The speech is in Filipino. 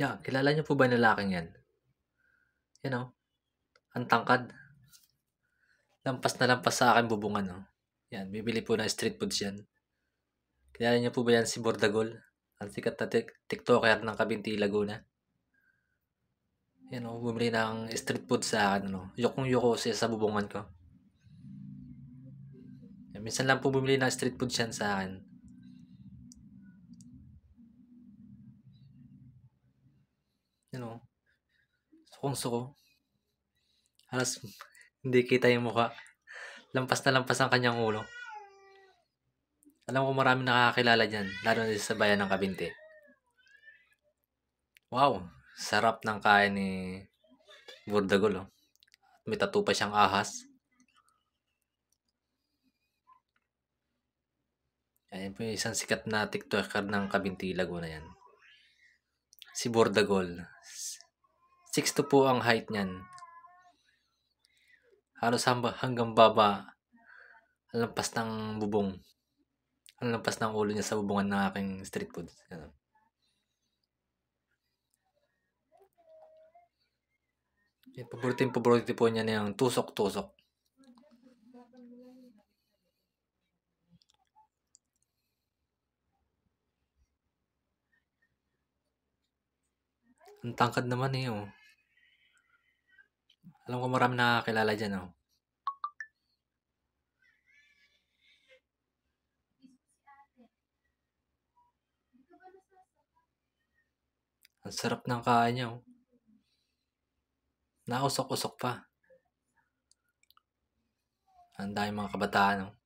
Yeah, kilala niyo po ba yung lalaking yan? You know, ang tangkad. Lampas na lampas sa akin bubungan, no? Yan, bibili po ng street foods yan. Kilala niyo po ba yan si Bordagol? Ang sikat na tiktoker ng Kabinti, Laguna. Yan, no? bumili ng street food sa akin, ano? Yokong yoko siya sa bubungan ko. Yan, minsan lang po bumili ng street food yan sa akin you know, sukong-suko. Halos hindi kita yung mukha. Lampas na lampas ang kanyang ulo. Alam ko maraming nakakakilala dyan, lalo na sa bayan ng Kabinte. Wow, sarap ng kain ni Burdagol. Oh. May tattoo pa siyang ahas. Ayan po yung isang sikat na TikToker ng Kabinte Laguna yan si Bordagol. 6 to po ang height niyan. Halos hanggang baba ang lampas ng bubong. Ang lampas ng ulo niya sa bubungan ng aking street food. Ano? Paborito yung paborito po niya na yung tusok-tusok. Ang tangkad naman eh, oh. Alam ko marami nakakilala dyan, oh. Ang sarap ng kain niya, oh. Nausok-usok pa. Ang dami mga kabataan, oh.